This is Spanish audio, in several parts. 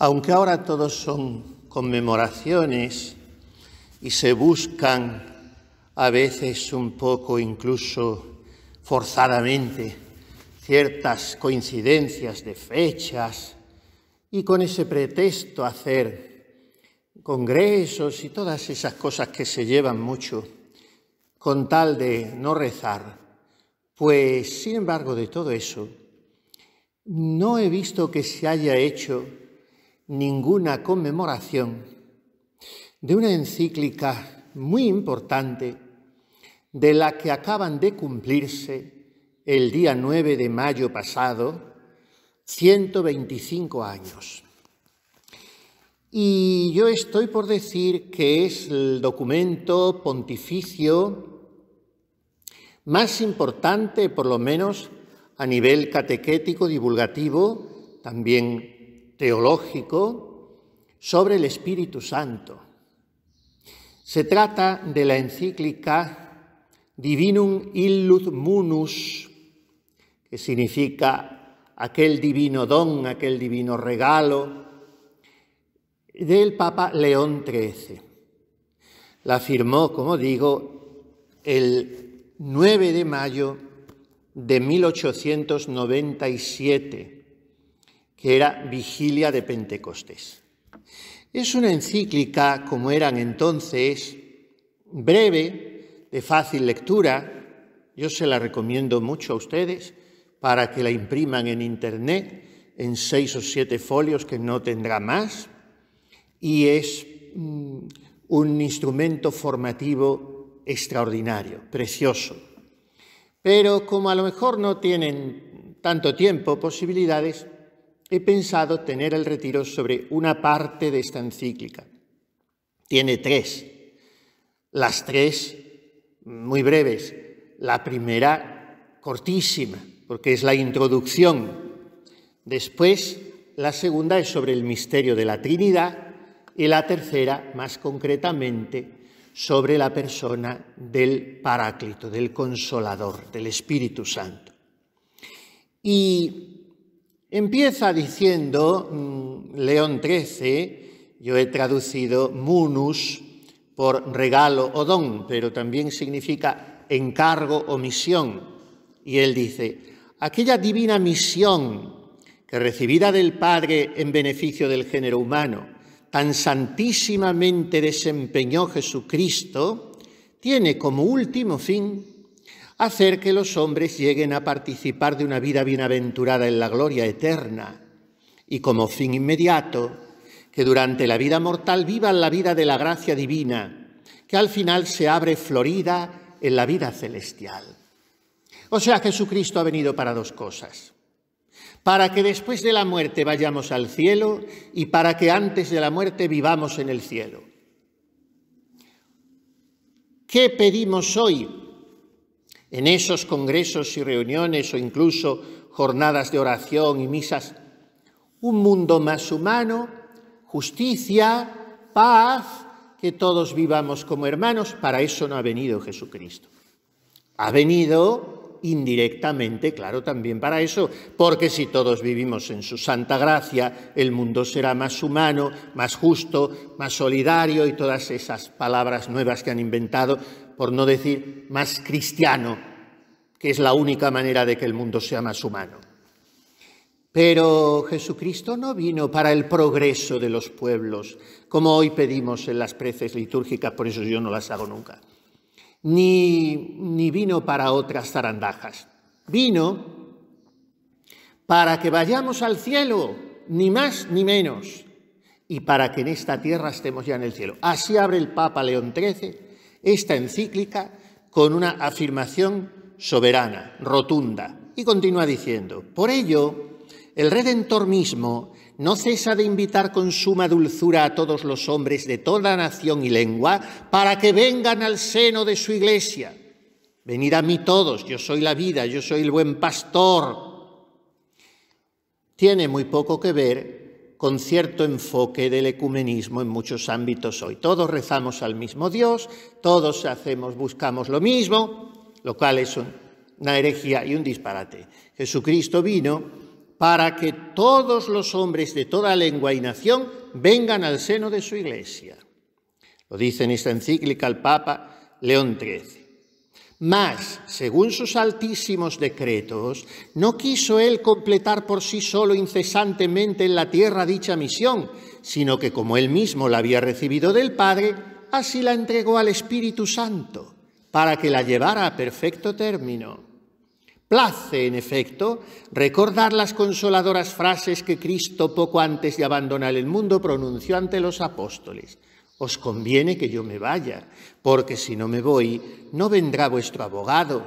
Aunque ahora todos son conmemoraciones y se buscan a veces un poco incluso forzadamente ciertas coincidencias de fechas y con ese pretexto hacer congresos y todas esas cosas que se llevan mucho con tal de no rezar, pues sin embargo de todo eso no he visto que se haya hecho ninguna conmemoración de una encíclica muy importante de la que acaban de cumplirse el día 9 de mayo pasado 125 años. Y yo estoy por decir que es el documento pontificio más importante, por lo menos a nivel catequético, divulgativo, también teológico sobre el Espíritu Santo. Se trata de la encíclica Divinum Illud Munus, que significa aquel divino don, aquel divino regalo, del Papa León XIII. La firmó, como digo, el 9 de mayo de 1897 que era Vigilia de Pentecostés. Es una encíclica, como eran entonces, breve, de fácil lectura. Yo se la recomiendo mucho a ustedes para que la impriman en Internet en seis o siete folios que no tendrá más. Y es mm, un instrumento formativo extraordinario, precioso. Pero como a lo mejor no tienen tanto tiempo, posibilidades, he pensado tener el retiro sobre una parte de esta encíclica. Tiene tres. Las tres muy breves. La primera cortísima, porque es la introducción. Después, la segunda es sobre el misterio de la Trinidad y la tercera, más concretamente, sobre la persona del Paráclito, del Consolador, del Espíritu Santo. Y Empieza diciendo mm, León XIII, yo he traducido munus por regalo o don, pero también significa encargo o misión. Y él dice, aquella divina misión que recibida del Padre en beneficio del género humano, tan santísimamente desempeñó Jesucristo, tiene como último fin hacer que los hombres lleguen a participar de una vida bienaventurada en la gloria eterna y como fin inmediato, que durante la vida mortal vivan la vida de la gracia divina, que al final se abre florida en la vida celestial. O sea, Jesucristo ha venido para dos cosas. Para que después de la muerte vayamos al cielo y para que antes de la muerte vivamos en el cielo. ¿Qué pedimos hoy en esos congresos y reuniones o incluso jornadas de oración y misas, un mundo más humano, justicia, paz, que todos vivamos como hermanos, para eso no ha venido Jesucristo. Ha venido indirectamente, claro, también para eso, porque si todos vivimos en su santa gracia, el mundo será más humano, más justo, más solidario y todas esas palabras nuevas que han inventado por no decir más cristiano, que es la única manera de que el mundo sea más humano. Pero Jesucristo no vino para el progreso de los pueblos, como hoy pedimos en las preces litúrgicas, por eso yo no las hago nunca, ni, ni vino para otras zarandajas. Vino para que vayamos al cielo, ni más ni menos, y para que en esta tierra estemos ya en el cielo. Así abre el Papa León XIII esta encíclica con una afirmación soberana, rotunda, y continúa diciendo, por ello, el Redentor mismo no cesa de invitar con suma dulzura a todos los hombres de toda nación y lengua para que vengan al seno de su iglesia. Venid a mí todos, yo soy la vida, yo soy el buen pastor. Tiene muy poco que ver con cierto enfoque del ecumenismo en muchos ámbitos hoy. Todos rezamos al mismo Dios, todos hacemos, buscamos lo mismo, lo cual es una herejía y un disparate. Jesucristo vino para que todos los hombres de toda lengua y nación vengan al seno de su iglesia. Lo dice en esta encíclica el Papa León XIII. Mas, según sus altísimos decretos, no quiso él completar por sí solo incesantemente en la tierra dicha misión, sino que como él mismo la había recibido del Padre, así la entregó al Espíritu Santo, para que la llevara a perfecto término. Place, en efecto, recordar las consoladoras frases que Cristo poco antes de abandonar el mundo pronunció ante los apóstoles. Os conviene que yo me vaya, porque si no me voy, no vendrá vuestro abogado.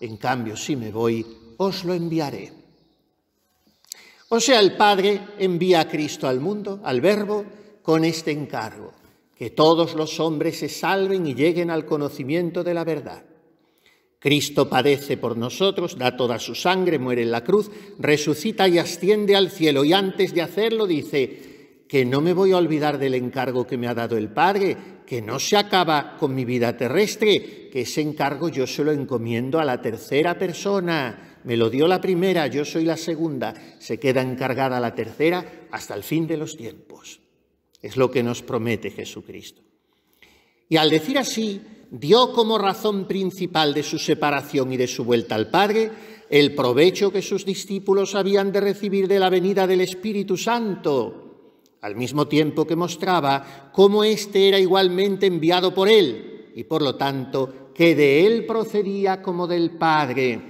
En cambio, si me voy, os lo enviaré. O sea, el Padre envía a Cristo al mundo, al Verbo, con este encargo, que todos los hombres se salven y lleguen al conocimiento de la verdad. Cristo padece por nosotros, da toda su sangre, muere en la cruz, resucita y asciende al cielo. Y antes de hacerlo dice, que no me voy a olvidar del encargo que me ha dado el Padre, que no se acaba con mi vida terrestre, que ese encargo yo se lo encomiendo a la tercera persona. Me lo dio la primera, yo soy la segunda, se queda encargada la tercera hasta el fin de los tiempos. Es lo que nos promete Jesucristo. Y al decir así, dio como razón principal de su separación y de su vuelta al Padre el provecho que sus discípulos habían de recibir de la venida del Espíritu Santo al mismo tiempo que mostraba cómo éste era igualmente enviado por él y por lo tanto que de él procedía como del Padre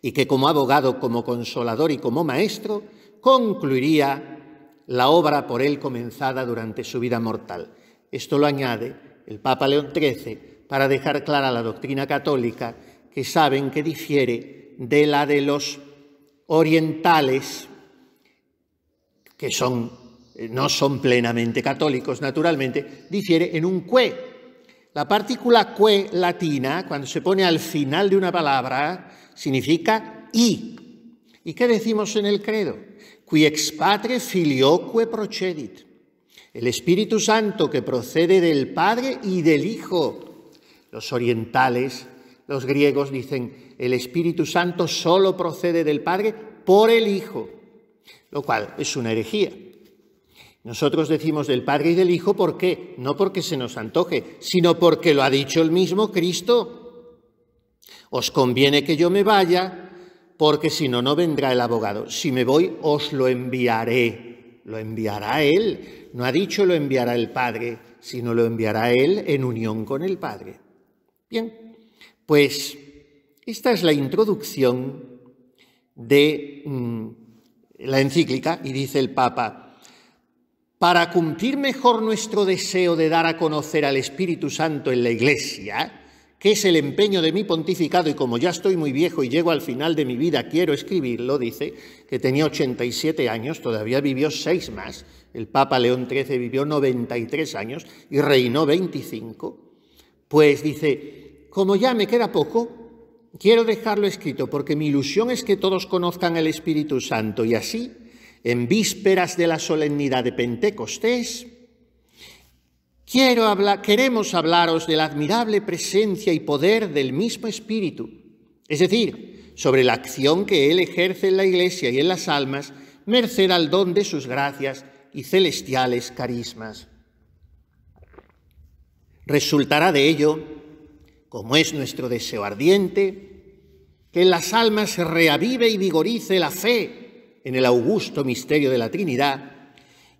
y que como abogado, como consolador y como maestro concluiría la obra por él comenzada durante su vida mortal. Esto lo añade el Papa León XIII para dejar clara la doctrina católica que saben que difiere de la de los orientales, que son eh, no son plenamente católicos, naturalmente, difiere en un que. La partícula que latina, cuando se pone al final de una palabra, significa y. ¿Y qué decimos en el credo? Qui ex patre filioque procedit. El Espíritu Santo que procede del Padre y del Hijo. Los orientales, los griegos dicen, el Espíritu Santo solo procede del Padre por el Hijo, lo cual es una herejía nosotros decimos del Padre y del Hijo, ¿por qué? No porque se nos antoje, sino porque lo ha dicho el mismo Cristo. Os conviene que yo me vaya, porque si no, no vendrá el abogado. Si me voy, os lo enviaré. Lo enviará Él. No ha dicho lo enviará el Padre, sino lo enviará Él en unión con el Padre. Bien, pues esta es la introducción de mm, la encíclica, y dice el Papa, para cumplir mejor nuestro deseo de dar a conocer al Espíritu Santo en la Iglesia, que es el empeño de mi pontificado, y como ya estoy muy viejo y llego al final de mi vida, quiero escribirlo, dice, que tenía 87 años, todavía vivió seis más, el Papa León XIII vivió 93 años y reinó 25, pues dice, como ya me queda poco, quiero dejarlo escrito, porque mi ilusión es que todos conozcan al Espíritu Santo y así en vísperas de la solemnidad de Pentecostés, queremos hablaros de la admirable presencia y poder del mismo Espíritu, es decir, sobre la acción que Él ejerce en la Iglesia y en las almas, merced al don de sus gracias y celestiales carismas. Resultará de ello, como es nuestro deseo ardiente, que en las almas se reavive y vigorice la fe en el augusto misterio de la Trinidad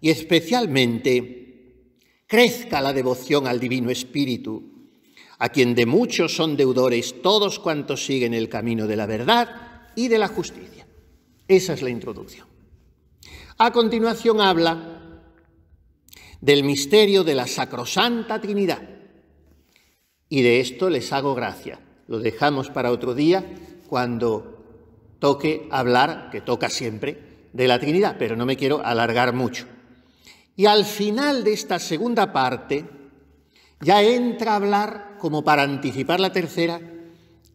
y especialmente crezca la devoción al Divino Espíritu, a quien de muchos son deudores todos cuantos siguen el camino de la verdad y de la justicia. Esa es la introducción. A continuación habla del misterio de la sacrosanta Trinidad. Y de esto les hago gracia. Lo dejamos para otro día cuando toque hablar, que toca siempre, de la Trinidad, pero no me quiero alargar mucho. Y al final de esta segunda parte, ya entra a hablar, como para anticipar la tercera,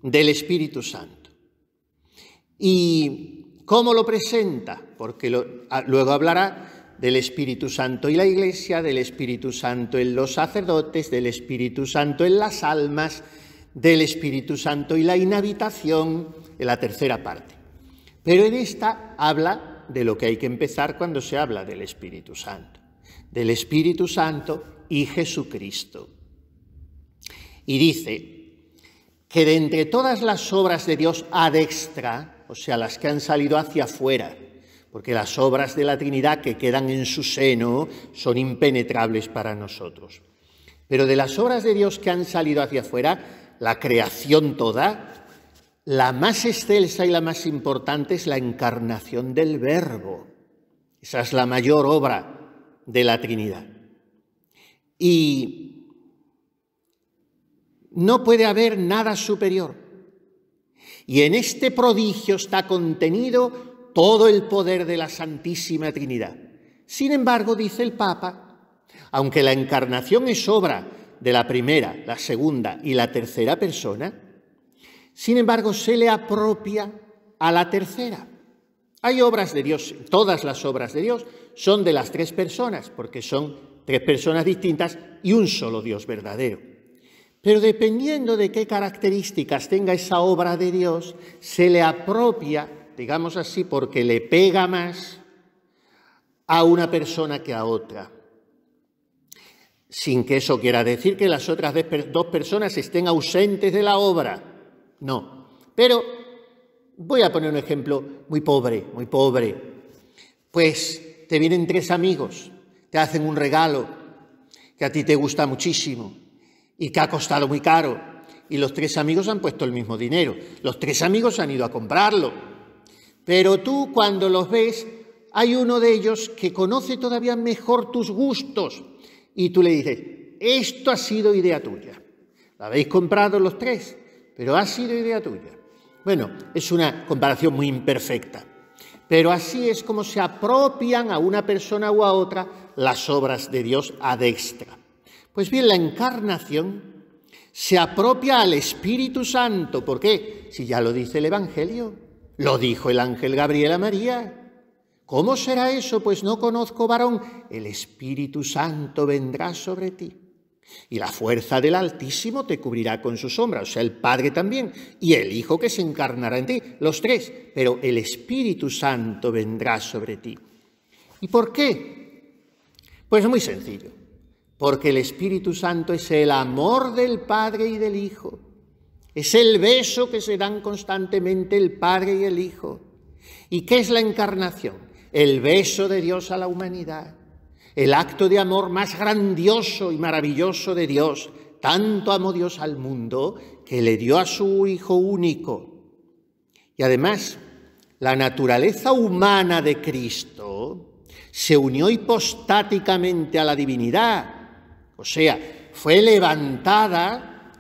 del Espíritu Santo. ¿Y cómo lo presenta? Porque ah, luego hablará del Espíritu Santo y la Iglesia, del Espíritu Santo en los sacerdotes, del Espíritu Santo en las almas, del Espíritu Santo y la inhabitación, la tercera parte. Pero en esta habla de lo que hay que empezar cuando se habla del Espíritu Santo, del Espíritu Santo y Jesucristo. Y dice que de entre todas las obras de Dios adextra, o sea, las que han salido hacia afuera, porque las obras de la Trinidad que quedan en su seno son impenetrables para nosotros. Pero de las obras de Dios que han salido hacia afuera, la creación toda, la más excelsa y la más importante es la encarnación del Verbo. Esa es la mayor obra de la Trinidad. Y no puede haber nada superior. Y en este prodigio está contenido todo el poder de la Santísima Trinidad. Sin embargo, dice el Papa, aunque la encarnación es obra de la primera, la segunda y la tercera persona, sin embargo, se le apropia a la tercera. Hay obras de Dios, todas las obras de Dios son de las tres personas, porque son tres personas distintas y un solo Dios verdadero. Pero dependiendo de qué características tenga esa obra de Dios, se le apropia, digamos así, porque le pega más a una persona que a otra. Sin que eso quiera decir que las otras dos personas estén ausentes de la obra no. Pero voy a poner un ejemplo muy pobre, muy pobre. Pues te vienen tres amigos, te hacen un regalo que a ti te gusta muchísimo y que ha costado muy caro. Y los tres amigos han puesto el mismo dinero. Los tres amigos han ido a comprarlo. Pero tú cuando los ves, hay uno de ellos que conoce todavía mejor tus gustos. Y tú le dices, esto ha sido idea tuya. lo habéis comprado los tres? pero ha sido idea tuya. Bueno, es una comparación muy imperfecta, pero así es como se apropian a una persona u a otra las obras de Dios a extra. Pues bien, la encarnación se apropia al Espíritu Santo. ¿Por qué? Si ya lo dice el Evangelio, lo dijo el ángel Gabriel a María. ¿Cómo será eso? Pues no conozco varón. El Espíritu Santo vendrá sobre ti y la fuerza del Altísimo te cubrirá con su sombra, o sea, el Padre también, y el Hijo que se encarnará en ti, los tres, pero el Espíritu Santo vendrá sobre ti. ¿Y por qué? Pues muy sencillo, porque el Espíritu Santo es el amor del Padre y del Hijo, es el beso que se dan constantemente el Padre y el Hijo. ¿Y qué es la encarnación? El beso de Dios a la humanidad el acto de amor más grandioso y maravilloso de Dios. Tanto amó Dios al mundo que le dio a su Hijo único. Y además, la naturaleza humana de Cristo se unió hipostáticamente a la divinidad. O sea, fue levantada,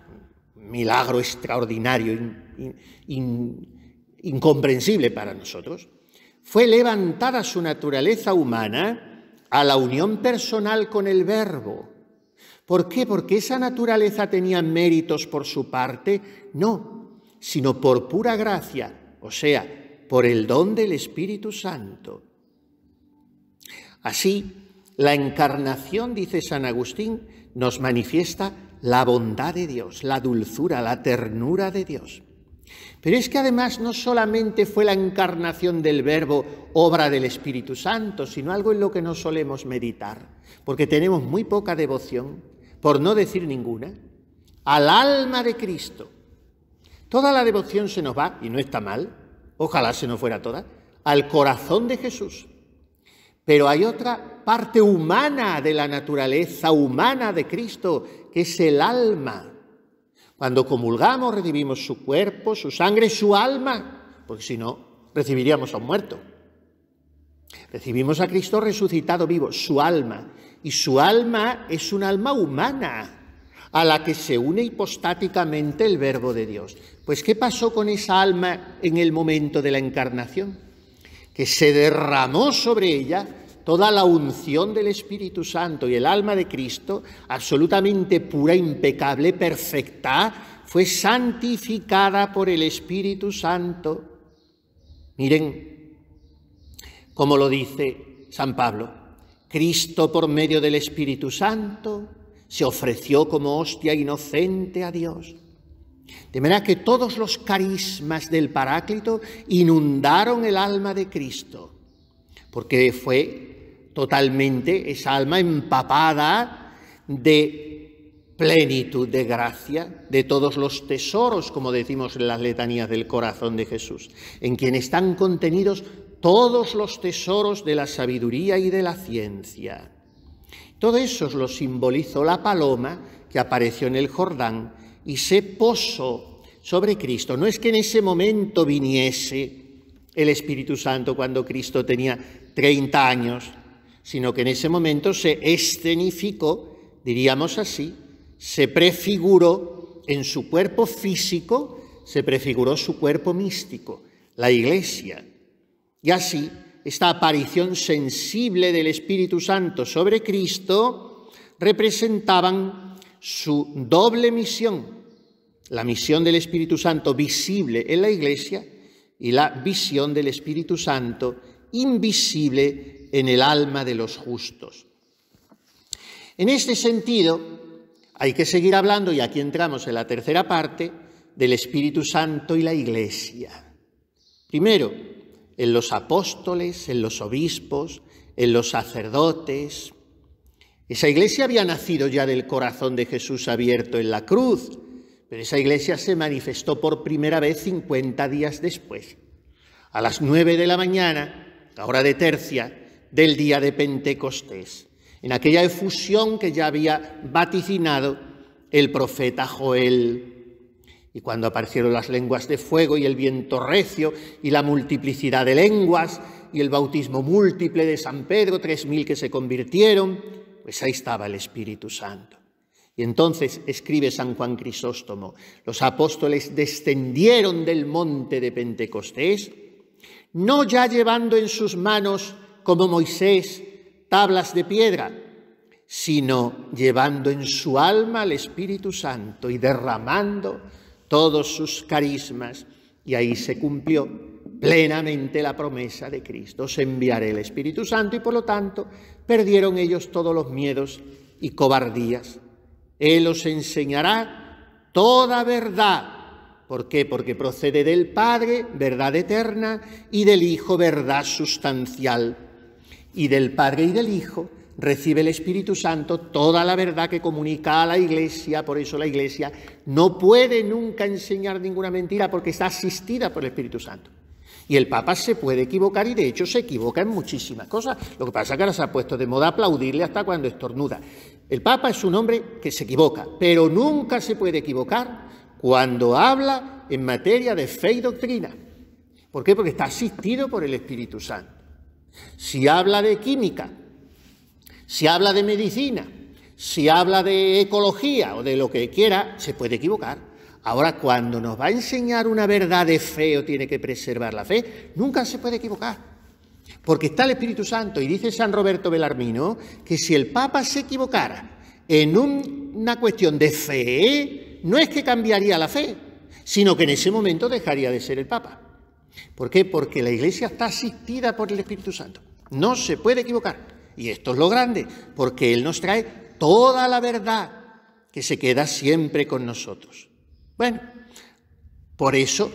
milagro extraordinario, incomprensible para nosotros, fue levantada su naturaleza humana a la unión personal con el verbo. ¿Por qué? ¿Porque esa naturaleza tenía méritos por su parte? No, sino por pura gracia, o sea, por el don del Espíritu Santo. Así, la encarnación, dice San Agustín, nos manifiesta la bondad de Dios, la dulzura, la ternura de Dios. Pero es que además no solamente fue la encarnación del verbo obra del Espíritu Santo, sino algo en lo que no solemos meditar, porque tenemos muy poca devoción, por no decir ninguna, al alma de Cristo. Toda la devoción se nos va, y no está mal, ojalá se nos fuera toda, al corazón de Jesús. Pero hay otra parte humana de la naturaleza humana de Cristo, que es el alma. Cuando comulgamos recibimos su cuerpo, su sangre, su alma, porque si no, recibiríamos a un muerto. Recibimos a Cristo resucitado vivo, su alma, y su alma es un alma humana a la que se une hipostáticamente el verbo de Dios. Pues ¿qué pasó con esa alma en el momento de la encarnación? Que se derramó sobre ella toda la unción del Espíritu Santo y el alma de Cristo, absolutamente pura, impecable, perfecta, fue santificada por el Espíritu Santo. Miren como lo dice San Pablo. Cristo por medio del Espíritu Santo se ofreció como hostia inocente a Dios. De manera que todos los carismas del Paráclito inundaron el alma de Cristo, porque fue totalmente, esa alma empapada de plenitud de gracia, de todos los tesoros, como decimos en las letanías del corazón de Jesús, en quien están contenidos todos los tesoros de la sabiduría y de la ciencia. Todo eso lo simbolizó la paloma que apareció en el Jordán y se posó sobre Cristo. No es que en ese momento viniese el Espíritu Santo cuando Cristo tenía 30 años, sino que en ese momento se escenificó, diríamos así, se prefiguró en su cuerpo físico, se prefiguró su cuerpo místico, la Iglesia. Y así, esta aparición sensible del Espíritu Santo sobre Cristo representaban su doble misión, la misión del Espíritu Santo visible en la Iglesia y la visión del Espíritu Santo invisible en el alma de los justos. En este sentido, hay que seguir hablando, y aquí entramos en la tercera parte, del Espíritu Santo y la Iglesia. Primero, en los apóstoles, en los obispos, en los sacerdotes. Esa iglesia había nacido ya del corazón de Jesús abierto en la cruz, pero esa iglesia se manifestó por primera vez 50 días después. A las 9 de la mañana, a hora de tercia, del día de Pentecostés, en aquella efusión que ya había vaticinado el profeta Joel. Y cuando aparecieron las lenguas de fuego y el viento recio y la multiplicidad de lenguas y el bautismo múltiple de San Pedro, tres mil que se convirtieron, pues ahí estaba el Espíritu Santo. Y entonces escribe San Juan Crisóstomo, los apóstoles descendieron del monte de Pentecostés, no ya llevando en sus manos como Moisés, tablas de piedra, sino llevando en su alma al Espíritu Santo y derramando todos sus carismas. Y ahí se cumplió plenamente la promesa de Cristo. Os enviaré el Espíritu Santo y por lo tanto perdieron ellos todos los miedos y cobardías. Él os enseñará toda verdad ¿Por qué? Porque procede del Padre, verdad eterna, y del Hijo, verdad sustancial y del Padre y del Hijo, recibe el Espíritu Santo toda la verdad que comunica a la Iglesia, por eso la Iglesia no puede nunca enseñar ninguna mentira porque está asistida por el Espíritu Santo. Y el Papa se puede equivocar y de hecho se equivoca en muchísimas cosas. Lo que pasa es que ahora se ha puesto de moda aplaudirle hasta cuando estornuda. El Papa es un hombre que se equivoca, pero nunca se puede equivocar cuando habla en materia de fe y doctrina. ¿Por qué? Porque está asistido por el Espíritu Santo si habla de química, si habla de medicina, si habla de ecología o de lo que quiera, se puede equivocar. Ahora, cuando nos va a enseñar una verdad de fe o tiene que preservar la fe, nunca se puede equivocar. Porque está el Espíritu Santo y dice San Roberto Belarmino que si el Papa se equivocara en una cuestión de fe, no es que cambiaría la fe, sino que en ese momento dejaría de ser el Papa. ¿Por qué? Porque la iglesia está asistida por el Espíritu Santo. No se puede equivocar. Y esto es lo grande, porque Él nos trae toda la verdad que se queda siempre con nosotros. Bueno, por eso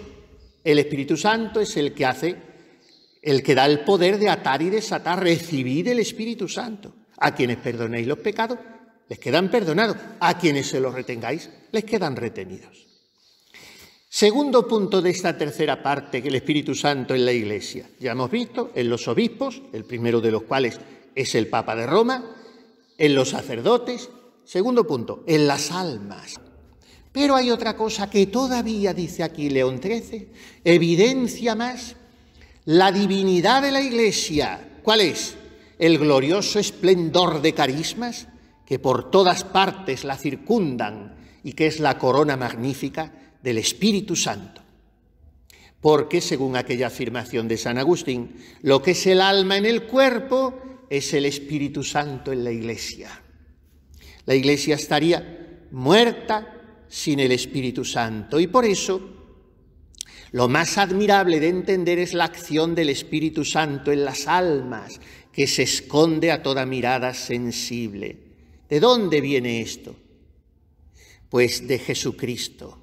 el Espíritu Santo es el que hace, el que da el poder de atar y desatar. recibir el Espíritu Santo. A quienes perdonéis los pecados, les quedan perdonados. A quienes se los retengáis, les quedan retenidos. Segundo punto de esta tercera parte, que el Espíritu Santo en la Iglesia. Ya hemos visto en los obispos, el primero de los cuales es el Papa de Roma, en los sacerdotes, segundo punto, en las almas. Pero hay otra cosa que todavía, dice aquí León XIII, evidencia más la divinidad de la Iglesia. ¿Cuál es? El glorioso esplendor de carismas que por todas partes la circundan y que es la corona magnífica del Espíritu Santo. Porque, según aquella afirmación de San Agustín, lo que es el alma en el cuerpo es el Espíritu Santo en la iglesia. La iglesia estaría muerta sin el Espíritu Santo. Y por eso, lo más admirable de entender es la acción del Espíritu Santo en las almas, que se esconde a toda mirada sensible. ¿De dónde viene esto? Pues de Jesucristo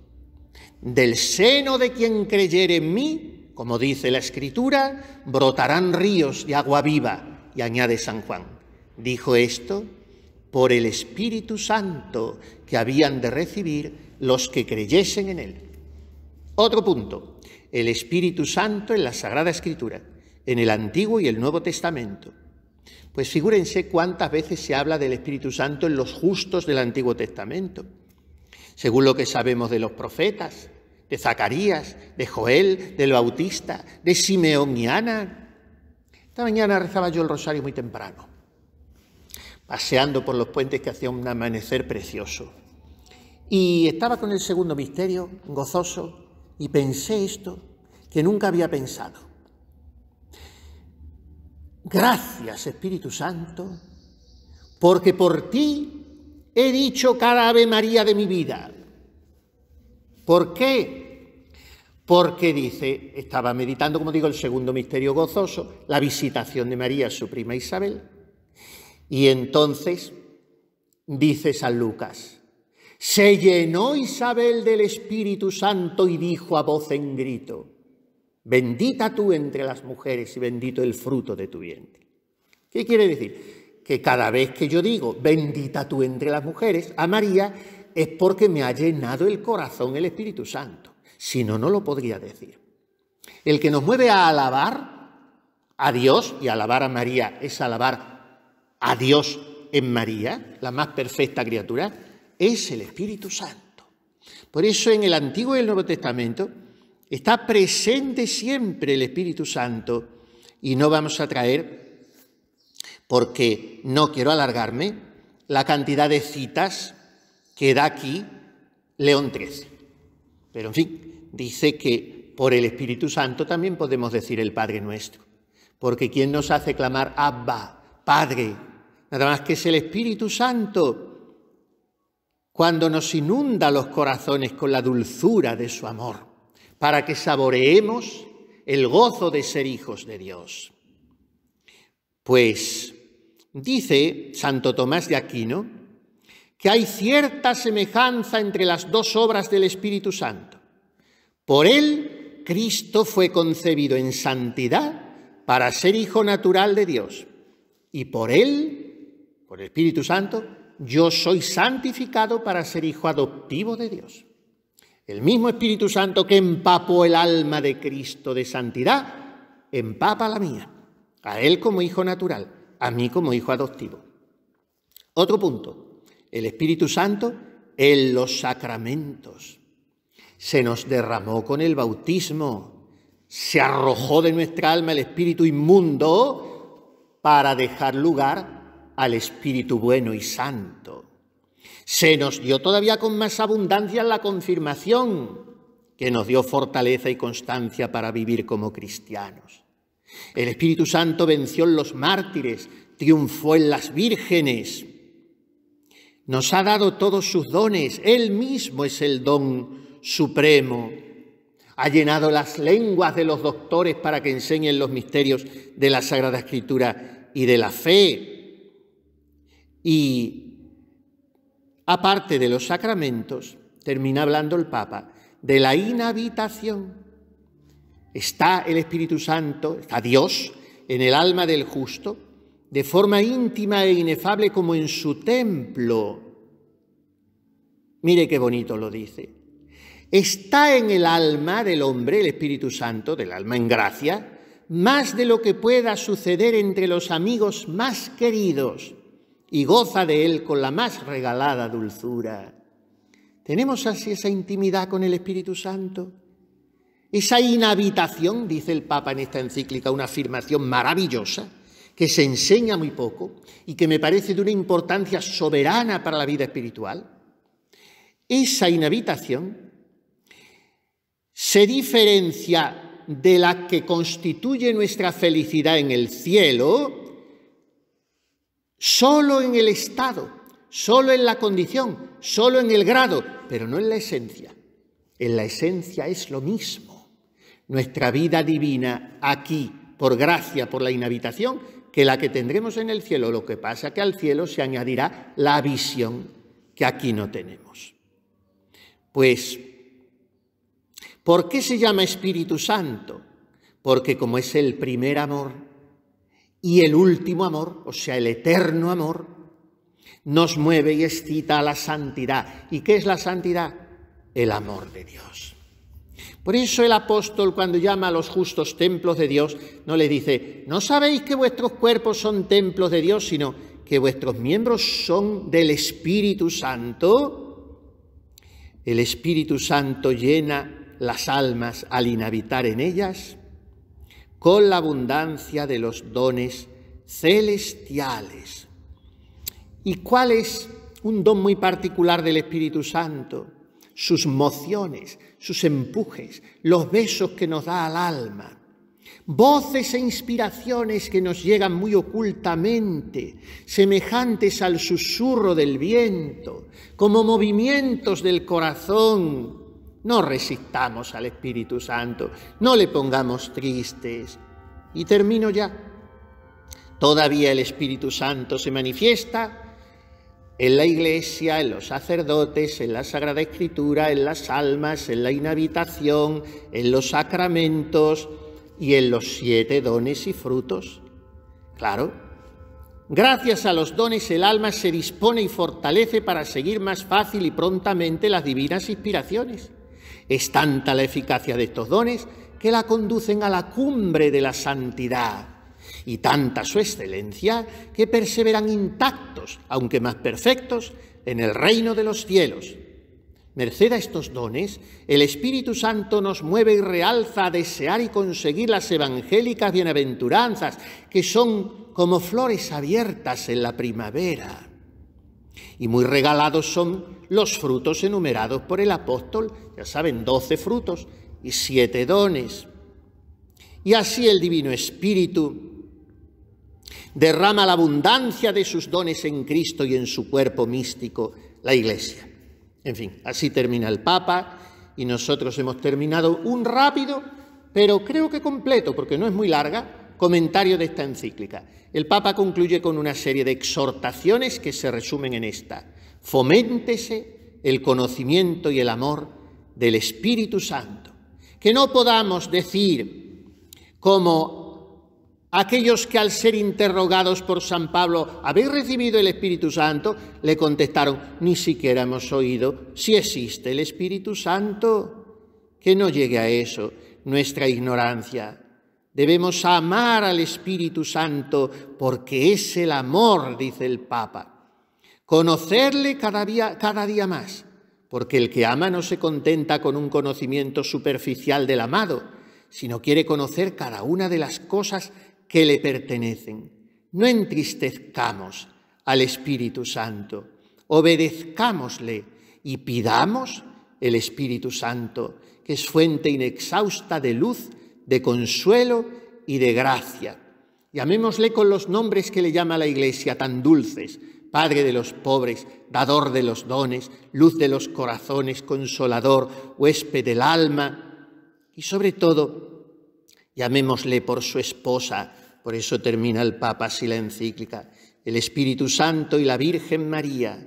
del seno de quien creyere en mí, como dice la Escritura, brotarán ríos de agua viva. Y añade San Juan, dijo esto por el Espíritu Santo que habían de recibir los que creyesen en él. Otro punto, el Espíritu Santo en la Sagrada Escritura, en el Antiguo y el Nuevo Testamento. Pues figúrense cuántas veces se habla del Espíritu Santo en los justos del Antiguo Testamento según lo que sabemos de los profetas, de Zacarías, de Joel, del Bautista, de Simeón y Ana. Esta mañana rezaba yo el rosario muy temprano, paseando por los puentes que hacían un amanecer precioso. Y estaba con el segundo misterio, gozoso, y pensé esto que nunca había pensado. Gracias, Espíritu Santo, porque por ti he dicho cada Ave María de mi vida. ¿Por qué? Porque dice, estaba meditando, como digo, el segundo misterio gozoso, la visitación de María a su prima Isabel. Y entonces dice San Lucas, se llenó Isabel del Espíritu Santo y dijo a voz en grito, bendita tú entre las mujeres y bendito el fruto de tu vientre. ¿Qué quiere decir? que cada vez que yo digo, bendita tú entre las mujeres, a María, es porque me ha llenado el corazón el Espíritu Santo. Si no, no lo podría decir. El que nos mueve a alabar a Dios, y alabar a María es alabar a Dios en María, la más perfecta criatura, es el Espíritu Santo. Por eso en el Antiguo y el Nuevo Testamento está presente siempre el Espíritu Santo y no vamos a traer porque no quiero alargarme, la cantidad de citas que da aquí León XIII. Pero en fin, dice que por el Espíritu Santo también podemos decir el Padre nuestro, porque quien nos hace clamar Abba, Padre, nada más que es el Espíritu Santo cuando nos inunda los corazones con la dulzura de su amor, para que saboreemos el gozo de ser hijos de Dios. Pues Dice Santo Tomás de Aquino que hay cierta semejanza entre las dos obras del Espíritu Santo. Por él, Cristo fue concebido en santidad para ser hijo natural de Dios. Y por él, por el Espíritu Santo, yo soy santificado para ser hijo adoptivo de Dios. El mismo Espíritu Santo que empapó el alma de Cristo de santidad, empapa la mía, a él como hijo natural a mí como hijo adoptivo. Otro punto, el Espíritu Santo en los sacramentos. Se nos derramó con el bautismo, se arrojó de nuestra alma el espíritu inmundo para dejar lugar al espíritu bueno y santo. Se nos dio todavía con más abundancia la confirmación, que nos dio fortaleza y constancia para vivir como cristianos. El Espíritu Santo venció en los mártires, triunfó en las vírgenes. Nos ha dado todos sus dones. Él mismo es el don supremo. Ha llenado las lenguas de los doctores para que enseñen los misterios de la Sagrada Escritura y de la fe. Y aparte de los sacramentos, termina hablando el Papa de la inhabitación Está el Espíritu Santo, está Dios en el alma del justo, de forma íntima e inefable como en su templo. Mire qué bonito lo dice. Está en el alma del hombre, el Espíritu Santo, del alma en gracia, más de lo que pueda suceder entre los amigos más queridos y goza de él con la más regalada dulzura. ¿Tenemos así esa intimidad con el Espíritu Santo? Esa inhabitación, dice el Papa en esta encíclica, una afirmación maravillosa, que se enseña muy poco y que me parece de una importancia soberana para la vida espiritual, esa inhabitación se diferencia de la que constituye nuestra felicidad en el cielo solo en el estado, solo en la condición, solo en el grado, pero no en la esencia. En la esencia es lo mismo nuestra vida divina aquí, por gracia, por la inhabitación, que la que tendremos en el cielo. Lo que pasa que al cielo se añadirá la visión que aquí no tenemos. Pues, ¿por qué se llama Espíritu Santo? Porque como es el primer amor y el último amor, o sea, el eterno amor, nos mueve y excita a la santidad. ¿Y qué es la santidad? El amor de Dios. Por eso el apóstol cuando llama a los justos templos de Dios, no le dice, no sabéis que vuestros cuerpos son templos de Dios, sino que vuestros miembros son del Espíritu Santo. El Espíritu Santo llena las almas al inhabitar en ellas con la abundancia de los dones celestiales. ¿Y cuál es un don muy particular del Espíritu Santo? Sus mociones, sus empujes, los besos que nos da al alma, voces e inspiraciones que nos llegan muy ocultamente, semejantes al susurro del viento, como movimientos del corazón. No resistamos al Espíritu Santo, no le pongamos tristes. Y termino ya. Todavía el Espíritu Santo se manifiesta en la iglesia, en los sacerdotes, en la Sagrada Escritura, en las almas, en la inhabitación, en los sacramentos y en los siete dones y frutos. Claro, gracias a los dones el alma se dispone y fortalece para seguir más fácil y prontamente las divinas inspiraciones. Es tanta la eficacia de estos dones que la conducen a la cumbre de la santidad y tanta su excelencia que perseveran intactos, aunque más perfectos, en el reino de los cielos. Merced a estos dones, el Espíritu Santo nos mueve y realza a desear y conseguir las evangélicas bienaventuranzas, que son como flores abiertas en la primavera. Y muy regalados son los frutos enumerados por el apóstol, ya saben, doce frutos y siete dones. Y así el Divino Espíritu Derrama la abundancia de sus dones en Cristo y en su cuerpo místico, la Iglesia. En fin, así termina el Papa y nosotros hemos terminado un rápido, pero creo que completo, porque no es muy larga, comentario de esta encíclica. El Papa concluye con una serie de exhortaciones que se resumen en esta. Foméntese el conocimiento y el amor del Espíritu Santo. Que no podamos decir como Aquellos que al ser interrogados por San Pablo, ¿habéis recibido el Espíritu Santo? Le contestaron, ni siquiera hemos oído si existe el Espíritu Santo. Que no llegue a eso nuestra ignorancia. Debemos amar al Espíritu Santo porque es el amor, dice el Papa. Conocerle cada día, cada día más, porque el que ama no se contenta con un conocimiento superficial del amado, sino quiere conocer cada una de las cosas que le pertenecen. No entristezcamos al Espíritu Santo, obedezcámosle y pidamos el Espíritu Santo, que es fuente inexhausta de luz, de consuelo y de gracia. Llamémosle con los nombres que le llama la Iglesia tan dulces, Padre de los pobres, dador de los dones, luz de los corazones, consolador, huésped del alma y sobre todo llamémosle por su esposa, por eso termina el Papa así la encíclica, el Espíritu Santo y la Virgen María,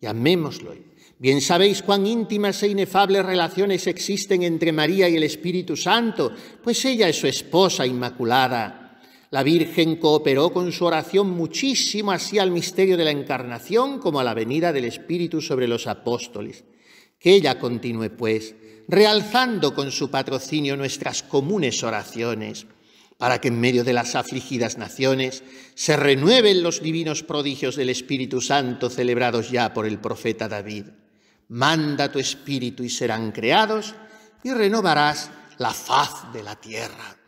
llamémoslo. Bien sabéis cuán íntimas e inefables relaciones existen entre María y el Espíritu Santo, pues ella es su esposa inmaculada. La Virgen cooperó con su oración muchísimo así al misterio de la Encarnación como a la venida del Espíritu sobre los apóstoles. Que ella continúe, pues, realzando con su patrocinio nuestras comunes oraciones, para que en medio de las afligidas naciones se renueven los divinos prodigios del Espíritu Santo celebrados ya por el profeta David. Manda tu espíritu y serán creados y renovarás la faz de la tierra.